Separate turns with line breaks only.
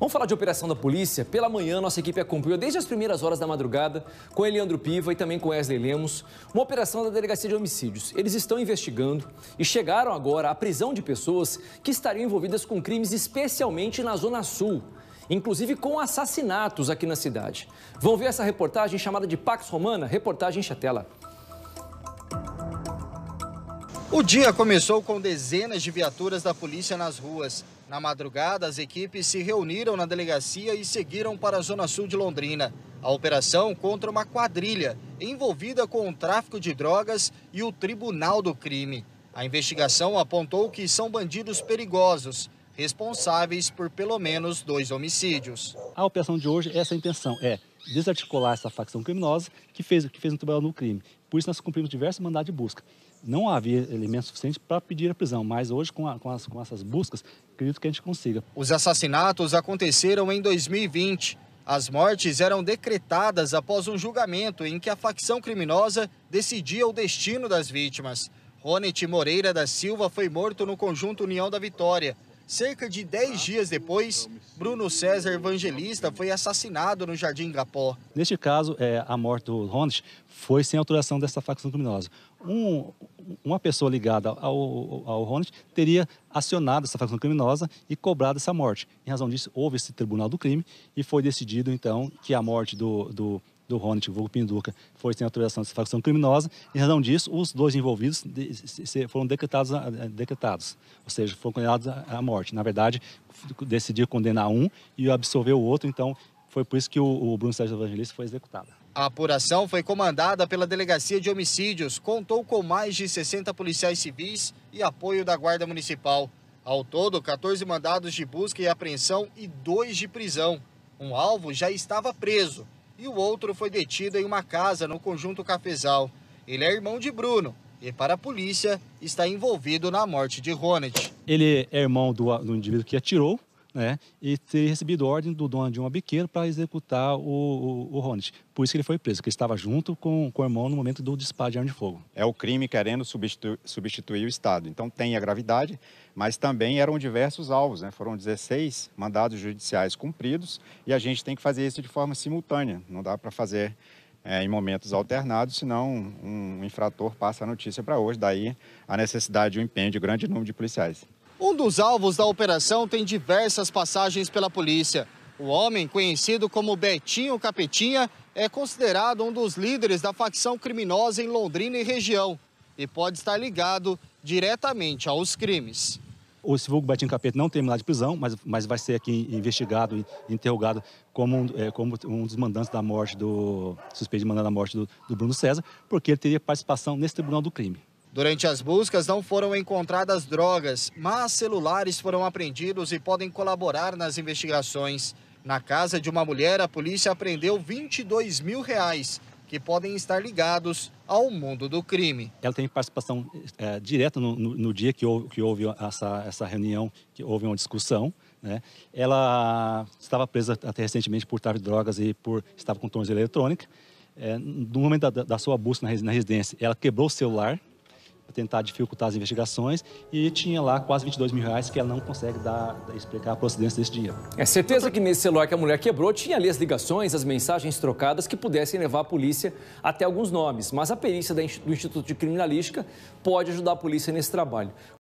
Vamos falar de operação da polícia? Pela manhã, nossa equipe acompanhou desde as primeiras horas da madrugada com Eliandro Piva e também com Wesley Lemos, uma operação da Delegacia de Homicídios. Eles estão investigando e chegaram agora à prisão de pessoas que estariam envolvidas com crimes especialmente na Zona Sul, inclusive com assassinatos aqui na cidade. Vão ver essa reportagem chamada de Pax
Romana, reportagem Chatela. O dia começou com dezenas de viaturas da polícia nas ruas. Na madrugada, as equipes se reuniram na delegacia e seguiram para a Zona Sul de Londrina. A operação contra uma quadrilha envolvida com o tráfico de drogas e o Tribunal do Crime. A investigação apontou que são bandidos perigosos, responsáveis por pelo menos dois homicídios.
A operação de hoje, essa é intenção é desarticular essa facção criminosa que fez que fez no trabalho no crime. Por isso nós cumprimos diversos mandados de busca. Não havia elementos suficientes para
pedir a prisão, mas hoje, com, a, com, as, com essas buscas, acredito que a gente consiga. Os assassinatos aconteceram em 2020. As mortes eram decretadas após um julgamento em que a facção criminosa decidia o destino das vítimas. Ronet Moreira da Silva foi morto no conjunto União da Vitória. Cerca de 10 tá. dias depois, Bruno César Evangelista foi assassinado no Jardim Gapó.
Neste caso, é, a morte do Ronald foi sem autorização dessa facção criminosa. Um, uma pessoa ligada ao, ao Ronald teria acionado essa facção criminosa e cobrado essa morte. Em razão disso, houve esse tribunal do crime e foi decidido, então, que a morte do, do do Ronit, vulgo Pinduca, foi sem autorização de facção criminosa. Em razão disso, os dois envolvidos foram decretados, decretados ou seja, foram condenados à morte. Na verdade, decidiu condenar um e absolver o outro, então foi por isso que o, o Bruno Sérgio Evangelista foi executado.
A apuração foi comandada pela Delegacia de Homicídios, contou com mais de 60 policiais civis e apoio da Guarda Municipal. Ao todo, 14 mandados de busca e apreensão e dois de prisão. Um alvo já estava preso, e o outro foi detido em uma casa no conjunto Cafezal. Ele é irmão de Bruno e, para a polícia, está envolvido na morte de Ronet.
Ele é irmão do, do indivíduo que atirou né? E ter recebido ordem do dono de uma biqueira para executar o, o, o Ronit. Por isso que ele foi preso, que ele estava junto com, com o irmão no momento do disparo de arma de fogo. É o crime querendo substituir, substituir o Estado. Então tem a gravidade, mas também eram diversos alvos, né? Foram 16 mandados judiciais cumpridos e a gente tem que fazer isso de forma simultânea. Não dá para fazer é, em momentos alternados, senão um infrator passa a notícia para hoje. Daí a necessidade de um empenho de grande número de policiais.
Um dos alvos da operação tem diversas passagens pela polícia. O homem, conhecido como Betinho Capetinha, é considerado um dos líderes da facção criminosa em Londrina e região e pode estar ligado diretamente aos crimes.
O vulgo Betinho Capeta não tem de prisão, mas, mas vai ser aqui investigado e interrogado como um, é, como um dos mandantes da morte do suspeito de mandar da morte do, do Bruno César, porque ele teria participação nesse tribunal do crime.
Durante as buscas não foram encontradas drogas, mas celulares foram apreendidos e podem colaborar nas investigações. Na casa de uma mulher, a polícia apreendeu 22 mil reais, que podem estar ligados ao mundo do crime. Ela tem participação é, direta no, no,
no, dia que houve, que houve essa, essa reunião, que houve uma discussão. Né? Ela estava presa até recentemente por tráfico de drogas e por estava com tornozeleira eletrônica. É, no momento da, da, sua busca na residência, ela quebrou o celular tentar dificultar as investigações e tinha lá quase 22 mil reais que ela não consegue dar, explicar a procedência desse dinheiro. É certeza que nesse celular que a mulher quebrou tinha ali as ligações, as mensagens trocadas que pudessem levar a polícia
até alguns nomes, mas a perícia do Instituto de Criminalística pode ajudar a polícia nesse trabalho.